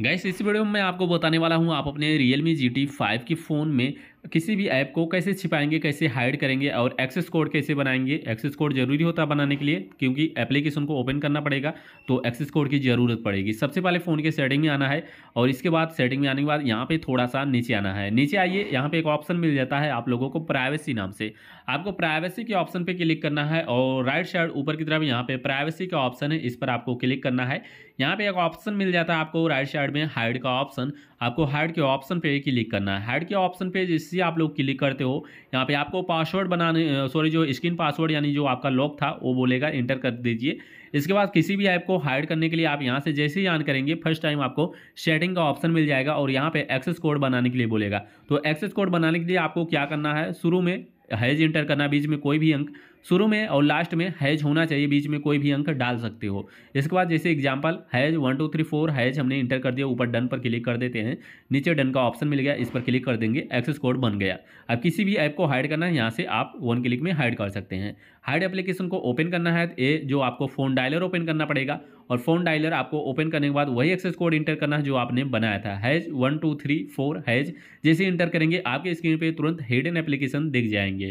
gas इसी video में मैं आपको बताने वाला हूँ आप अपने Realme G T five की फ़ोन में किसी भी ऐप को कैसे छिपाएंगे कैसे हाइड करेंगे और एक्सेस कोड कैसे बनाएंगे एक्सेस कोड जरूरी होता है बनाने के लिए क्योंकि एप्लीकेशन को ओपन करना पड़ेगा तो एक्सेस कोड की ज़रूरत पड़ेगी सबसे पहले फ़ोन के सेटिंग में आना है और इसके बाद सेटिंग में आने के बाद यहाँ पे थोड़ा सा नीचे आना है नीचे आइए यहाँ पर एक ऑप्शन मिल जाता है आप लोगों को प्राइवेसी नाम से आपको प्राइवेसी के ऑप्शन पर क्लिक करना है और राइट साइड ऊपर की तरफ यहाँ पर प्राइवेसी का ऑप्शन है इस पर आपको क्लिक करना है यहाँ पे एक ऑप्शन मिल जाता है आपको राइट साइड में हाइड का ऑप्शन आपको हाइड के ऑप्शन पे क्लिक करना है हाइड के ऑप्शन पे जिस से आप लोग क्लिक करते हो यहाँ पे आपको पासवर्ड बनाने सॉरी जो स्क्रीन पासवर्ड यानी जो आपका लॉक था वो बोलेगा इंटर कर दीजिए इसके बाद किसी भी ऐप को हाइड करने के लिए आप यहाँ से जैसे ही ऑन करेंगे फर्स्ट टाइम आपको सेटिंग का ऑप्शन मिल जाएगा और यहाँ पे एक्सेस कोड बनाने के लिए बोलेगा तो एक्सेस कोड बनाने के लिए आपको क्या करना है शुरू में हैज इंटर करना बीच में कोई भी अंक शुरू में और लास्ट में हैज होना चाहिए बीच में कोई भी अंक डाल सकते हो इसके बाद जैसे example hash one two three four hash हमने इंटर कर दिया ऊपर डन पर क्लिक कर देते हैं नीचे डन का ऑप्शन मिल गया इस पर क्लिक कर देंगे एक्सेस कोड बन गया अब किसी भी ऐप को हाइड करना है यहाँ से आप वन क्लिक में हाइड कर सकते हैं हाइड एप्लीकेशन को ओपन करना है ए जो आपको फ़ोन डायलर ओपन करना पड़ेगा और फ़ोन डायलर आपको ओपन करने के बाद वही एक्सेस कोड इंटर करना है जो आपने बनाया था hash one two three four hash जैसे इंटर करेंगे आपके स्क्रीन पर तुरंत हिडन एप्लीकेशन दिख जाएंगे